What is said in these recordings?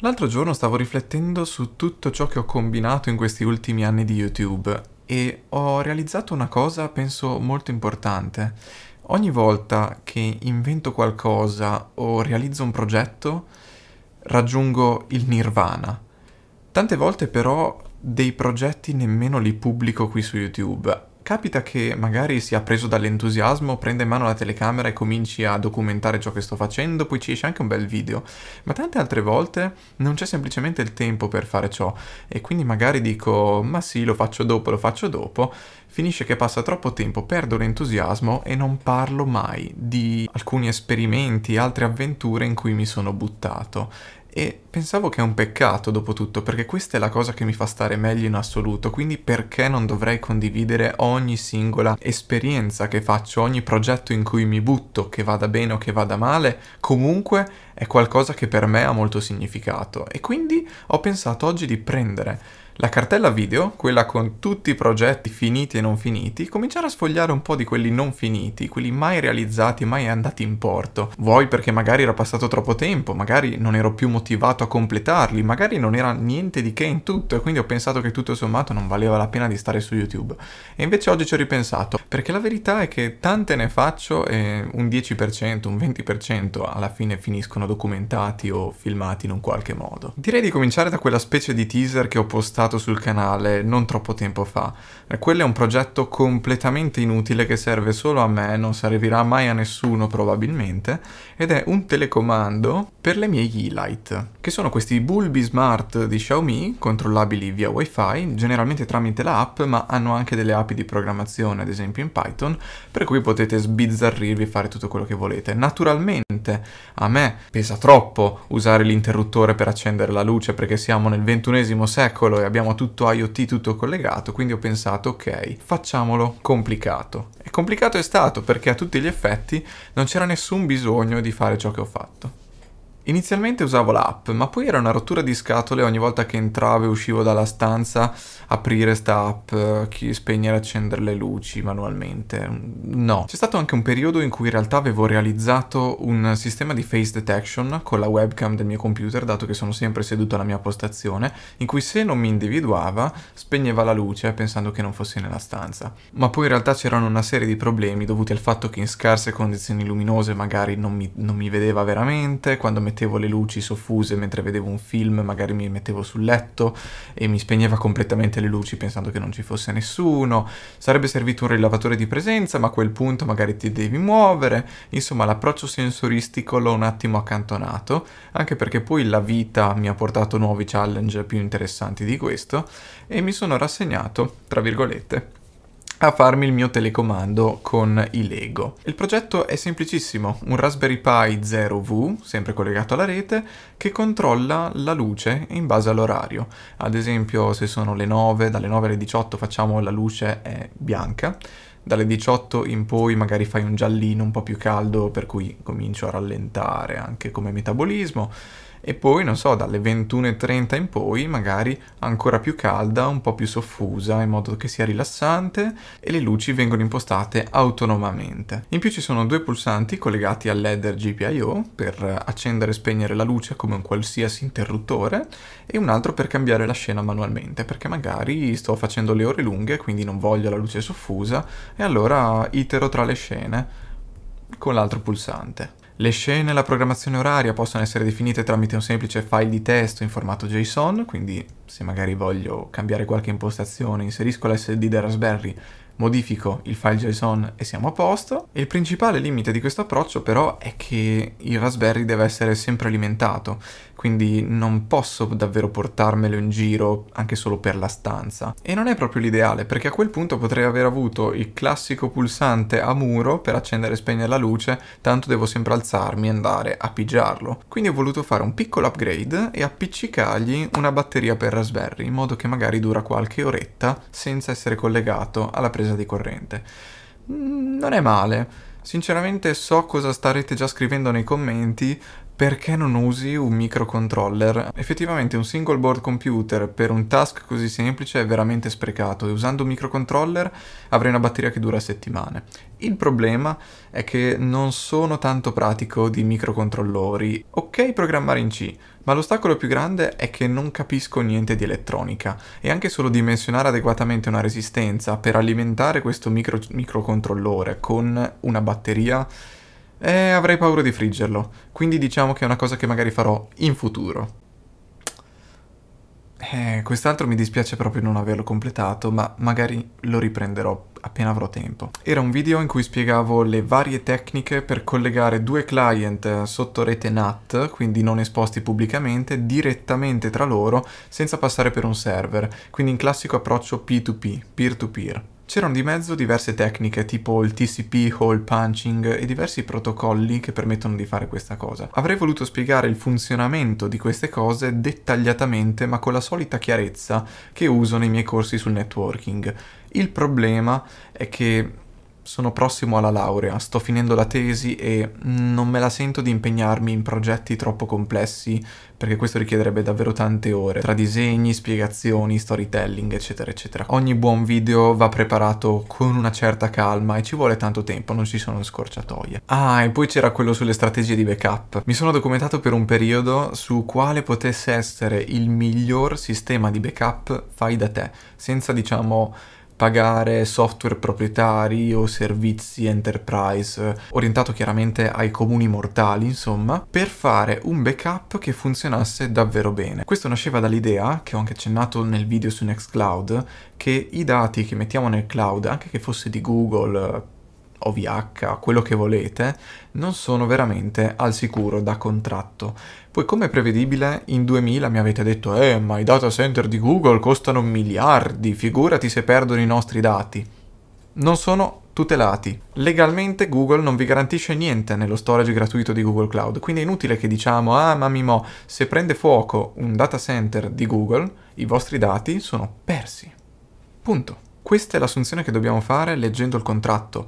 L'altro giorno stavo riflettendo su tutto ciò che ho combinato in questi ultimi anni di YouTube e ho realizzato una cosa penso molto importante. Ogni volta che invento qualcosa o realizzo un progetto, raggiungo il nirvana. Tante volte però dei progetti nemmeno li pubblico qui su YouTube, Capita che magari sia preso dall'entusiasmo, prenda in mano la telecamera e cominci a documentare ciò che sto facendo, poi ci esce anche un bel video, ma tante altre volte non c'è semplicemente il tempo per fare ciò e quindi magari dico ma sì lo faccio dopo, lo faccio dopo, finisce che passa troppo tempo, perdo l'entusiasmo e non parlo mai di alcuni esperimenti, altre avventure in cui mi sono buttato e pensavo che è un peccato dopo tutto, perché questa è la cosa che mi fa stare meglio in assoluto, quindi perché non dovrei condividere ogni singola esperienza che faccio, ogni progetto in cui mi butto, che vada bene o che vada male, comunque è qualcosa che per me ha molto significato. E quindi ho pensato oggi di prendere la cartella video, quella con tutti i progetti finiti e non finiti, cominciare a sfogliare un po' di quelli non finiti, quelli mai realizzati, mai andati in porto. Vuoi perché magari era passato troppo tempo, magari non ero più motivato a completarli, magari non era niente di che in tutto e quindi ho pensato che tutto sommato non valeva la pena di stare su YouTube. E invece oggi ci ho ripensato, perché la verità è che tante ne faccio e un 10%, un 20% alla fine finiscono documentati o filmati in un qualche modo. Direi di cominciare da quella specie di teaser che ho postato pubblicato sul canale non troppo tempo fa. Eh, quello è un progetto completamente inutile che serve solo a me, non servirà mai a nessuno probabilmente, ed è un telecomando per le mie Yeelight, che sono questi bulbi smart di Xiaomi, controllabili via wifi, generalmente tramite la app, ma hanno anche delle api di programmazione, ad esempio in Python, per cui potete sbizzarrirvi e fare tutto quello che volete. Naturalmente a me pesa troppo usare l'interruttore per accendere la luce, perché siamo nel ventunesimo secolo e abbiamo abbiamo tutto IoT, tutto collegato, quindi ho pensato ok, facciamolo complicato. E complicato è stato perché a tutti gli effetti non c'era nessun bisogno di fare ciò che ho fatto. Inizialmente usavo l'app, ma poi era una rottura di scatole ogni volta che entravo e uscivo dalla stanza, aprire sta app, spegnere e accendere le luci manualmente. No. C'è stato anche un periodo in cui in realtà avevo realizzato un sistema di face detection con la webcam del mio computer, dato che sono sempre seduto alla mia postazione, in cui se non mi individuava spegneva la luce pensando che non fossi nella stanza. Ma poi in realtà c'erano una serie di problemi dovuti al fatto che in scarse condizioni luminose magari non mi, non mi vedeva veramente, quando mettevo mettevo le luci soffuse mentre vedevo un film, magari mi mettevo sul letto e mi spegneva completamente le luci pensando che non ci fosse nessuno. Sarebbe servito un rilevatore di presenza, ma a quel punto magari ti devi muovere. Insomma, l'approccio sensoristico l'ho un attimo accantonato, anche perché poi la vita mi ha portato nuovi challenge più interessanti di questo e mi sono rassegnato, tra virgolette a farmi il mio telecomando con i Lego. Il progetto è semplicissimo, un Raspberry Pi 0V, sempre collegato alla rete, che controlla la luce in base all'orario. Ad esempio se sono le 9, dalle 9 alle 18 facciamo la luce è bianca, dalle 18 in poi magari fai un giallino un po' più caldo per cui comincio a rallentare anche come metabolismo, e poi, non so, dalle 21.30 in poi magari ancora più calda, un po' più soffusa, in modo che sia rilassante e le luci vengono impostate autonomamente. In più ci sono due pulsanti collegati al ladder GPIO per accendere e spegnere la luce come un qualsiasi interruttore e un altro per cambiare la scena manualmente, perché magari sto facendo le ore lunghe, quindi non voglio la luce soffusa e allora itero tra le scene con l'altro pulsante. Le scene e la programmazione oraria possono essere definite tramite un semplice file di testo in formato JSON, quindi se magari voglio cambiare qualche impostazione inserisco l'SD del Raspberry modifico il file JSON e siamo a posto. il principale limite di questo approccio però è che il Raspberry deve essere sempre alimentato, quindi non posso davvero portarmelo in giro anche solo per la stanza. E non è proprio l'ideale, perché a quel punto potrei aver avuto il classico pulsante a muro per accendere e spegnere la luce, tanto devo sempre alzarmi e andare a pigiarlo. Quindi ho voluto fare un piccolo upgrade e appiccicargli una batteria per Raspberry, in modo che magari dura qualche oretta senza essere collegato alla presenza presa di corrente. Mm, non è male. Sinceramente so cosa starete già scrivendo nei commenti, perché non usi un microcontroller? Effettivamente un single board computer per un task così semplice è veramente sprecato e usando un microcontroller avrei una batteria che dura settimane. Il problema è che non sono tanto pratico di microcontrollori. Ok programmare in C, ma l'ostacolo più grande è che non capisco niente di elettronica e anche solo dimensionare adeguatamente una resistenza per alimentare questo micro- microcontrollore con una batteria eh, avrei paura di friggerlo, quindi diciamo che è una cosa che magari farò in futuro. Eh, quest'altro mi dispiace proprio non averlo completato, ma magari lo riprenderò appena avrò tempo. Era un video in cui spiegavo le varie tecniche per collegare due client sotto rete NAT, quindi non esposti pubblicamente, direttamente tra loro senza passare per un server, quindi in classico approccio P2P, peer-to-peer. peer to peer C'erano di mezzo diverse tecniche tipo il TCP, hole punching e diversi protocolli che permettono di fare questa cosa. Avrei voluto spiegare il funzionamento di queste cose dettagliatamente ma con la solita chiarezza che uso nei miei corsi sul networking. Il problema è che sono prossimo alla laurea, sto finendo la tesi e non me la sento di impegnarmi in progetti troppo complessi perché questo richiederebbe davvero tante ore, tra disegni, spiegazioni, storytelling, eccetera, eccetera. Ogni buon video va preparato con una certa calma e ci vuole tanto tempo, non ci sono scorciatoie. Ah, e poi c'era quello sulle strategie di backup. Mi sono documentato per un periodo su quale potesse essere il miglior sistema di backup fai da te, senza diciamo pagare software proprietari o servizi enterprise, orientato chiaramente ai comuni mortali, insomma, per fare un backup che funzionasse davvero bene. Questo nasceva dall'idea, che ho anche accennato nel video su Nextcloud, che i dati che mettiamo nel cloud, anche che fosse di Google, OVH, quello che volete, non sono veramente al sicuro da contratto. Poi come prevedibile in 2000 mi avete detto «Eh, ma i data center di Google costano miliardi, figurati se perdono i nostri dati». Non sono tutelati. Legalmente Google non vi garantisce niente nello storage gratuito di Google Cloud, quindi è inutile che diciamo «Ah, mamma mia, se prende fuoco un data center di Google, i vostri dati sono persi». Punto. Questa è l'assunzione che dobbiamo fare leggendo il contratto.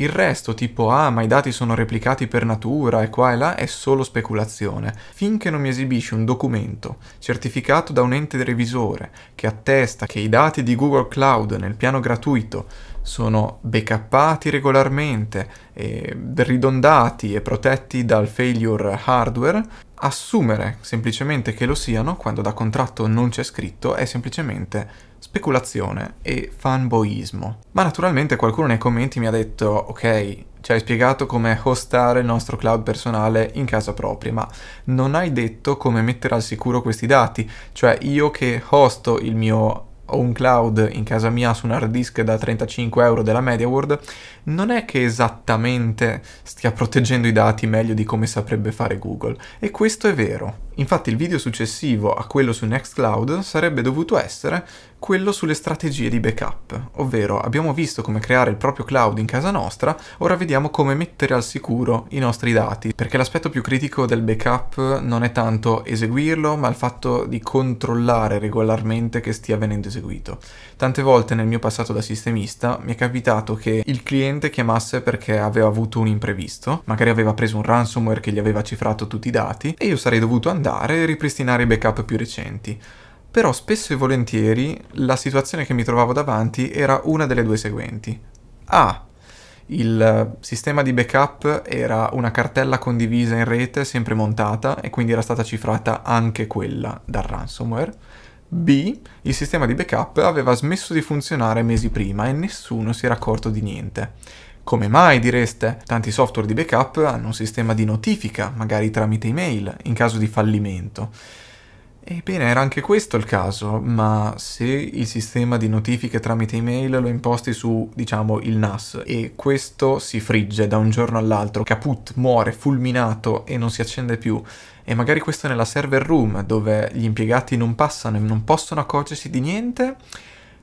Il resto, tipo ah ma i dati sono replicati per natura e qua e là, è solo speculazione. Finché non mi esibisci un documento certificato da un ente revisore che attesta che i dati di Google Cloud nel piano gratuito sono backuppati regolarmente, e ridondati e protetti dal failure hardware, assumere semplicemente che lo siano quando da contratto non c'è scritto è semplicemente speculazione e fanboismo. Ma naturalmente qualcuno nei commenti mi ha detto, ok, ci hai spiegato come hostare il nostro cloud personale in casa propria, ma non hai detto come mettere al sicuro questi dati, cioè io che hosto il mio home cloud in casa mia su un hard disk da 35 euro della MediaWorld, non è che esattamente stia proteggendo i dati meglio di come saprebbe fare Google, e questo è vero. Infatti il video successivo a quello su Nextcloud sarebbe dovuto essere quello sulle strategie di backup, ovvero abbiamo visto come creare il proprio cloud in casa nostra, ora vediamo come mettere al sicuro i nostri dati, perché l'aspetto più critico del backup non è tanto eseguirlo, ma il fatto di controllare regolarmente che stia venendo eseguito. Tante volte nel mio passato da sistemista mi è capitato che il cliente cliente chiamasse perché aveva avuto un imprevisto, magari aveva preso un ransomware che gli aveva cifrato tutti i dati e io sarei dovuto andare e ripristinare i backup più recenti. Però spesso e volentieri la situazione che mi trovavo davanti era una delle due seguenti. A. Il sistema di backup era una cartella condivisa in rete, sempre montata, e quindi era stata cifrata anche quella dal ransomware B. Il sistema di backup aveva smesso di funzionare mesi prima e nessuno si era accorto di niente. Come mai, direste? Tanti software di backup hanno un sistema di notifica, magari tramite email, in caso di fallimento. Ebbene, era anche questo il caso, ma se il sistema di notifiche tramite email lo imposti su, diciamo, il NAS e questo si frigge da un giorno all'altro, caput, muore, fulminato e non si accende più, e magari questo nella server room dove gli impiegati non passano e non possono accorgersi di niente,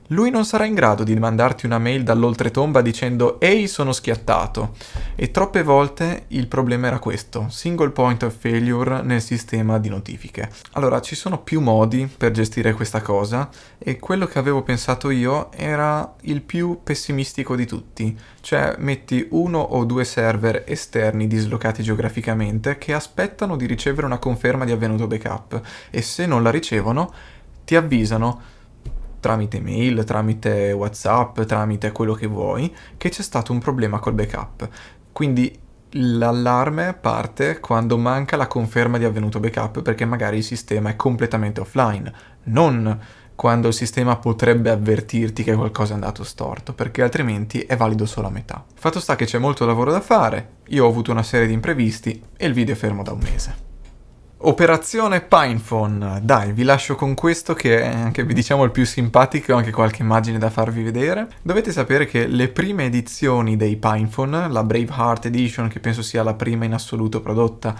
lui non sarà in grado di mandarti una mail dall'oltretomba dicendo «Ehi, sono schiattato». E troppe volte il problema era questo, single point of failure nel sistema di notifiche. Allora, ci sono più modi per gestire questa cosa e quello che avevo pensato io era il più pessimistico di tutti, cioè metti uno o due server esterni dislocati geograficamente che aspettano di ricevere una conferma di avvenuto backup e se non la ricevono ti avvisano tramite mail, tramite WhatsApp, tramite quello che vuoi, che c'è stato un problema col backup. Quindi l'allarme parte quando manca la conferma di avvenuto backup perché magari il sistema è completamente offline, non quando il sistema potrebbe avvertirti che qualcosa è andato storto, perché altrimenti è valido solo a metà. Fatto sta che c'è molto lavoro da fare, io ho avuto una serie di imprevisti e il video è fermo da un mese. Operazione Pinephone, dai vi lascio con questo che è anche vi diciamo il più simpatico, ho anche qualche immagine da farvi vedere. Dovete sapere che le prime edizioni dei Pinephone, la Braveheart Edition che penso sia la prima in assoluto prodotta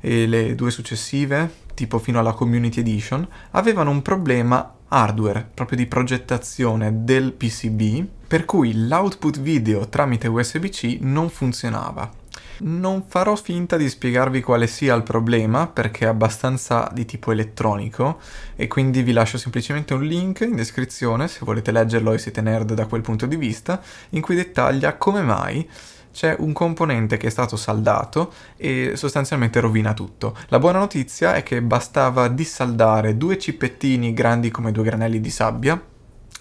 e le due successive, tipo fino alla Community Edition, avevano un problema hardware, proprio di progettazione del PCB per cui l'output video tramite USB-C non funzionava. Non farò finta di spiegarvi quale sia il problema perché è abbastanza di tipo elettronico e quindi vi lascio semplicemente un link in descrizione se volete leggerlo e siete nerd da quel punto di vista in cui dettaglia come mai c'è un componente che è stato saldato e sostanzialmente rovina tutto. La buona notizia è che bastava dissaldare due cippettini grandi come due granelli di sabbia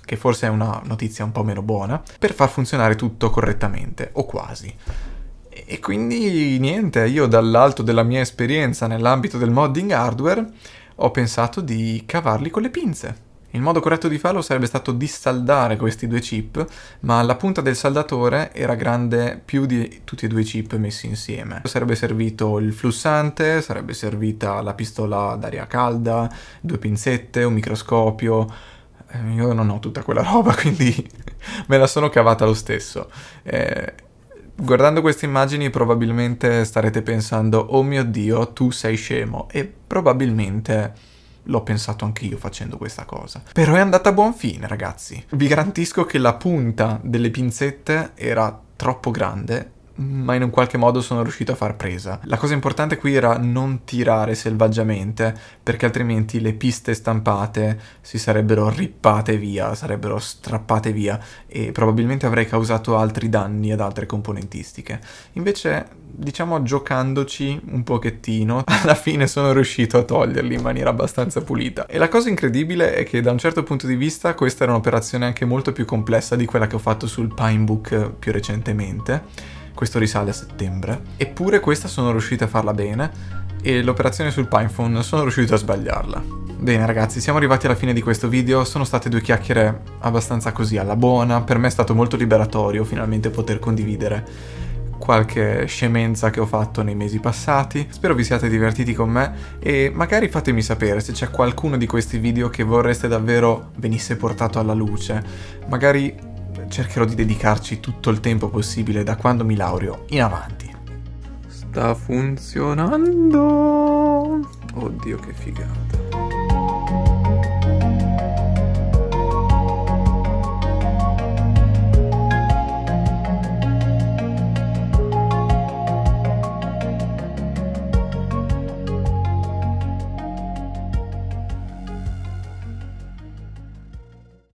che forse è una notizia un po' meno buona, per far funzionare tutto correttamente, o quasi. E quindi niente, io dall'alto della mia esperienza nell'ambito del modding hardware ho pensato di cavarli con le pinze. Il modo corretto di farlo sarebbe stato dissaldare questi due chip, ma la punta del saldatore era grande più di tutti e due i chip messi insieme. Sarebbe servito il flussante, sarebbe servita la pistola d'aria calda, due pinzette, un microscopio, eh, io non ho tutta quella roba, quindi me la sono cavata lo stesso. Eh, guardando queste immagini probabilmente starete pensando, oh mio Dio, tu sei scemo, e probabilmente l'ho pensato anch'io facendo questa cosa. Però è andata a buon fine, ragazzi. Vi garantisco che la punta delle pinzette era troppo grande ma in un qualche modo sono riuscito a far presa. La cosa importante qui era non tirare selvaggiamente, perché altrimenti le piste stampate si sarebbero rippate via, sarebbero strappate via e probabilmente avrei causato altri danni ad altre componentistiche. Invece, diciamo giocandoci un pochettino, alla fine sono riuscito a toglierli in maniera abbastanza pulita. E la cosa incredibile è che da un certo punto di vista questa era un'operazione anche molto più complessa di quella che ho fatto sul Pinebook più recentemente questo risale a settembre, eppure questa sono riuscita a farla bene e l'operazione sul PinePhone sono riuscito a sbagliarla. Bene ragazzi, siamo arrivati alla fine di questo video, sono state due chiacchiere abbastanza così alla buona, per me è stato molto liberatorio finalmente poter condividere qualche scemenza che ho fatto nei mesi passati. Spero vi siate divertiti con me e magari fatemi sapere se c'è qualcuno di questi video che vorreste davvero venisse portato alla luce. Magari cercherò di dedicarci tutto il tempo possibile da quando mi laureo in avanti. Sta funzionando! Oddio che figata.